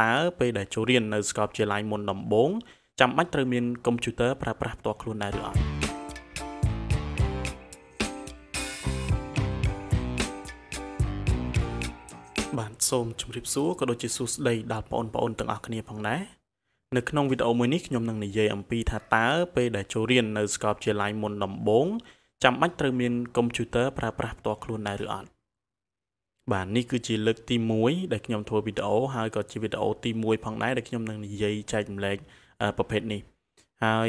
តើពេលដែលចូលរៀននៅសាកលវិទ្យាល័យមុនដំបូងចាំបាច់ត្រូវមានកុំព្យូទ័រប្រើប្រាស់ផ្ទាល់ខ្លួនដែរឬអត់បាទសូមជម្រាបសួរក៏ដូចជាសួស្តីដល់បងប្អូនទាំងអស់គ្នាផងដែរនៅក្នុងវីដេអូមួយនេះខ្ញុំនឹងនិយាយអំពី ថាតើពេលដែលចូលរៀននៅសាកលវិទ្យាល័យមុនដំបូងចាំបាច់ត្រូវមានកុំព្យូទ័រប្រើប្រាស់ផ្ទាល់ខ្លួនដែរឬអត់បាទនេះគឺជាលើកទី1ដែលខ្ញុំធ្វើវីដេអូហើយក៏ជាវីដេអូទី1ផងដែរដែលខ្ញុំនឹងនិយាយចែករំលែកប្រភេទនេះហើយ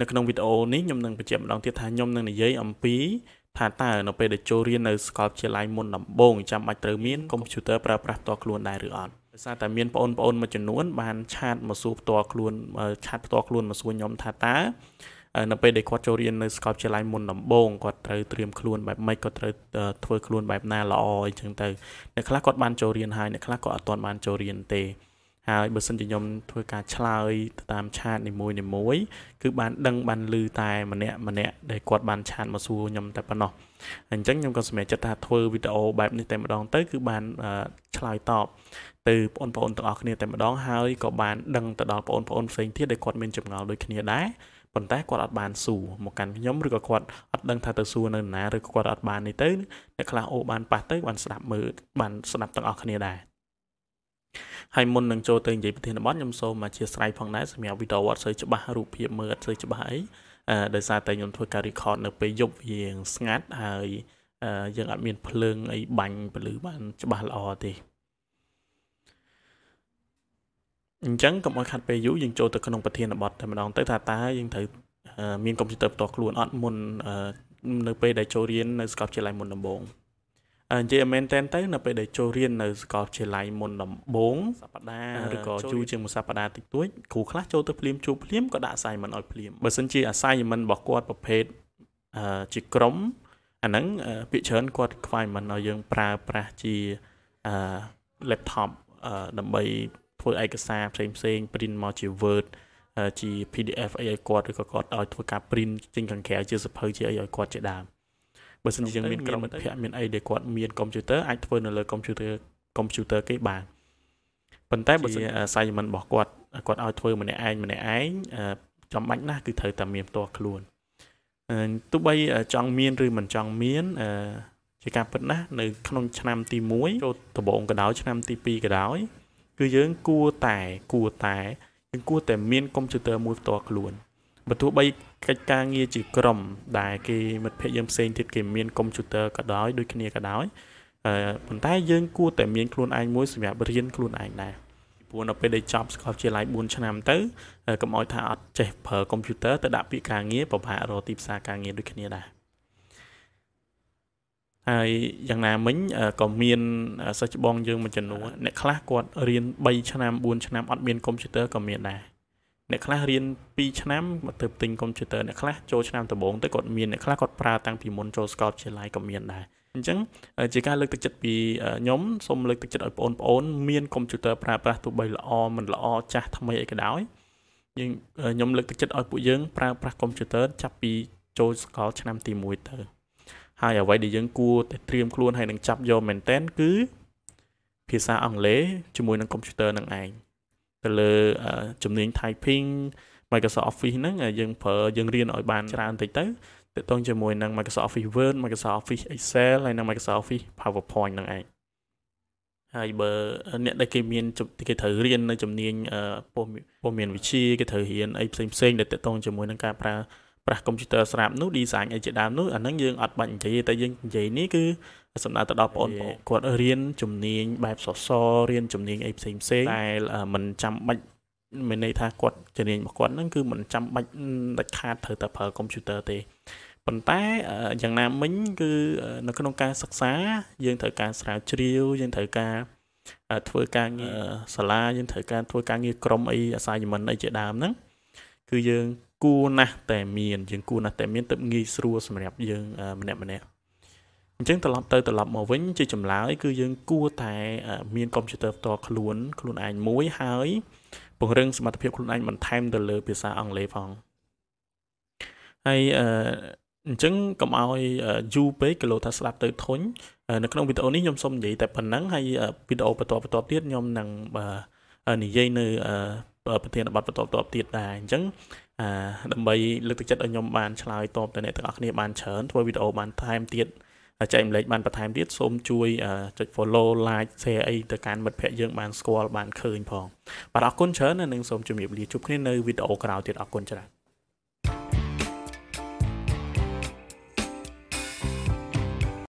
នៅក្នុងវីដេអូនេះខ្ញុំនឹងបញ្ជាក់ម្ដងទៀតថាខ្ញុំនឹងនិយាយអំពី ថាតើនៅពេលដែលចូលរៀននៅសាកលវិទ្យាល័យមុនដំបូងចាំបាច់ត្រូវមានកុំព្យូទ័រប្រើប្រាស់ផ្ទាល់ខ្លួនដែរឬអត់ដោយសារតែមានបងប្អូនមួយចំនួន បាន ឆាតមកសួរផ្ទាល់ខ្លួនឆាតផ្ទាល់ខ្លួនមកសួរខ្ញុំថាតើនៅពេលដែលគាត់ចូលរៀននៅសាកលវិទ្យាល័យមុនដំបូងគាត់ត្រូវត្រៀមខ្លួនបែបម៉េចគាត់ត្រូវធ្វើខ្លួនបែបណាល្អអីចឹងទៅអ្នកខ្លះគាត់បានចូលរៀនហើយអ្នកខ្លះក៏អត់ទាន់បានចូលរៀនទេហើយបើសិនជាខ្ញុំធ្វើការឆ្លើយទៅតាមឆាតនីមួយនីមួយគឺបានដឹងបានឮតែម្នាក់ម្នាក់ដែលគាត់បានឆាតមកសួរខ្ញុំតែប៉ុណ្ណោះអញ្ចឹងខ្ញុំក៏សម្រេចចិត្តថាធ្វើវីដេអូបែបនេះតែម្ដងទៅគឺបានឆ្លើយតបទៅបងប្អូនទាំងអស់គ្នាតែម្ដងហើយក៏បានដឹងទៅដល់បងប្អូនផ្សេងទៀតដែលគាត់មានចម្ងល់ដូចគ្នាដែរប៉ុន្តែគាត់អត់បានសួរមកកាន់ខ្ញុំឬក៏គាត់អត់ដឹងថាទៅសួរនៅណាឬក៏គាត់អត់បាននេះទៅអ្នកខ្លះអូបានប៉ះទៅបានស្ដាប់មើលបានស្ដាប់ទាំងអស់គ្នាដែរហើយមុននឹងចូលទៅនិយាយប្រធានបទខ្ញុំសូមអធិស្ឋានផងដែរសម្រាប់វីដេអូអត់សូវច្បាស់រូបភាពមើលអត់សូវច្បាស់អីដោយសារតែខ្ញុំធ្វើការ record នៅពេលយប់វាស្ងាត់ហើយយើងអត់មានភ្លើងអីបាញ់ពលឺបានច្បាស់ល្អទេអញ្ចឹងកុំឲ្យខាត់ពេលយូរយើងចូលទៅក្នុងប្រធានបទតែម្ដងទៅថាតើយើងត្រូវមានកុំព្យូទ័រផ្ទាល់ខ្លួនអត់មុននៅពេលដែលចូលរៀននៅសាកលវិទ្យាល័យមុនដំបូងអញ្ចឹងមែនតែនទៅនៅពេលដែលចូលរៀននៅសាកលវិទ្យាល័យមុនដំបូងសប្តាហ៍ឬក៏ជួជាងមួយសប្តាហ៍តិចតួចគ្រូខ្លះចូលទៅភ្លាមជួបភ្លាមក៏ដាក់ assignment ឲ្យភ្លាមបើសិនជា assignment របស់គាត់ប្រភេទជាក្រុមអាហ្នឹងពាក្យច្រើនគាត់ requirement ឲ្យយើងប្រើប្រាស់ជា laptop ដើម្បីធ្វើឯកសារផ្សេងផ្សេង print មកជា Word ជា PDF អីឲ្យគាត់ឬក៏គាត់ឲ្យធ្វើការ print ចេញខាងក្រៅជាសៀវភៅជាអីឲ្យគាត់ជាដើមបើសិនជាយើងមានក្រុមមិត្តភ័ក្តិមានអីដែលគាត់មានកុំព្យូទ័រអាចធ្វើនៅលើកុំព្យូទ័រកុំព្យូទ័រគេបានប៉ុន្តែបើជា assignment របស់គាត់គាត់ឲ្យធ្វើម្នាក់ឯងម្នាក់ឯងចាំបាច់ណាស់គឺត្រូវតែមានផ្ទាល់ខ្លួនទោះបីចង់មានឬមិនចង់មានជាការពិតណាស់នៅក្នុងឆ្នាំទី1ចូលដំបូងក៏ដោយឆ្នាំទី2ក៏ដោយគឺយើងគួរតែគួរតែយើងគួរតែមានកុំព្យូទ័រមួយផ្ទាល់ខ្លួនបើទោះបីកិច្ចការងារជាក្រុមដែលគេមិត្តភ័ក្តិយើងផ្សេងទៀតគេមានកុំព្យូទ័រក៏ដោយដូចគ្នាក៏ដោយអឺប៉ុន្តែយើងគួរតែមានខ្លួនឯងមួយសម្រាប់រៀនខ្លួនឯងដែរព្រោះនៅពេលដែលចប់សាកលវិទ្យាល័យ4ឆ្នាំទៅកុំអោយថាអត់ចេះប្រើកុំព្យូទ័រទៅដាក់ពាក្យការងារប្រហែលរកទីផ្សារការងារដូចគ្នាដែរហើយយ៉ាងណាមិញក៏មានសិស្សច្បងយើងមួយចំនួនអ្នកខ្លះគាត់រៀន3ឆ្នាំ4ឆ្នាំ អត់មានកុំព្យូទ័រក៏មានដែរអ្នកខ្លះរៀន2ឆ្នាំមកទៅទិញកុំព្យូទ័រអ្នកខ្លះចូលឆ្នាំដំបូងទៅគាត់មានអ្នកខ្លះគាត់ប្រើតាំងពីមុនចូលស្កតជាឡាយក៏មានដែរអញ្ចឹងជាការលើកទឹកចិត្តពីខ្ញុំសូមលើកទឹកចិត្តឲ្យបងប្អូន មានកុំព្យូទ័រប្រើប្រាស់ទោះបីល្អមិនល្អចាស់ថ្មីអីក៏ដោយយើងខ្ញុំលើកទឹកចិត្តឲ្យពួកយើង ប្រើប្រាស់កុំព្យូទ័រចាប់ពីចូលស្កលឆ្នាំទី1ទៅហើយអ្វីដែលយើងគួរតែត្រៀមខ្លួន ហើយនឹងចាប់យកមែនតែនគឺភាសាអង់គ្លេសជាមួយនឹងកុំព្យូទ័រនឹងឯងទៅលើជំនាញ typing Microsoft Office ហ្នឹងយើងប្រើយើងរៀនឲ្យបានច្រើនតិចទៅទាក់ទងជាមួយនឹង Microsoft Office Word Microsoft Office Excel ហើយនិង Microsoft Office PowerPoint ហ្នឹងឯងហើយបើអ្នក ដែលគេមានគេត្រូវរៀននៅជំនាញពោះមានវិជ្ជាគេត្រូវរៀនអីផ្សេងផ្សេង ដែលទាក់ទងជាមួយនឹងការប្រើប្រាស់កុំព្យូទ័រស្រាប់នោះ design អីជាដើមនោះអាហ្នឹងយើងអត់បាច់និយាយតែយើងនិយាយនេះគឺសម្ដៅទៅដល់បងប្អូនគាត់រៀនជំនាញបែបសសររៀនជំនាញអីផ្សេងផ្សេងតែมันចាំបាច់មានន័យថាគាត់ជំនាញរបស់គាត់ហ្នឹងគឺมันចាំបាច់ដាច់ខាតត្រូវតែប្រើកុំព្យូទ័រទេប៉ុន្តែយ៉ាងណាមិញគឺនៅក្នុងការសិក្សាយើងត្រូវការស្រាវជ្រាវយើងត្រូវការធ្វើការងារសាលាយើងត្រូវការធ្វើការងារក្រុមអីអាសាយមិនអីជាដើមហ្នឹងគឺយើងគួរណាស់តែមានយើងគួរណាស់តែមានទៅងាយស្រួលសម្រាប់យើងម្នាក់ម្នាក់អញ្ចឹងត្រឡប់ទៅត្រឡប់មកវិញជាចម្លើយគឺយើងគួរតែមានកុំព្យូទ័រផ្ទាល់ខ្លួន ខ្លួនឯងមួយហើយពង្រឹងសមត្ថភាពខ្លួនឯងបន្ថែមទៅលើភាសាអង់គ្លេសផងហើយអញ្ចឹងកុំឲ្យយូរពេកគីឡូថាស្ដាប់ទៅធុញនៅក្នុងវីដេអូនេះខ្ញុំសូមនិយាយតែប៉ុណ្ណឹងហើយវីដេអូបន្តបន្តទៀតខ្ញុំនឹងនិយាយនៅប្រធានបទបន្តបន្តទៀតដែរអញ្ចឹងអាដើម្បីលើកទឹកចិត្តឲ្យខ្ញុំបានឆ្លើយតបទៅអ្នកទាំងអស់គ្នាបានច្រើនធ្វើវីដេអូបានថែមទៀតចែករំលែកបានបន្ថែមទៀតសូមជួយចុច follow like share អីទៅកាន់មិត្តភ័ក្តិយើងបានស្គាល់បានឃើញ ផងបាទអរគុណច្រើននិងសូមជម្រាបលាជួបគ្នានៅវីដេអូក្រោយទៀតអរគុណច្រើន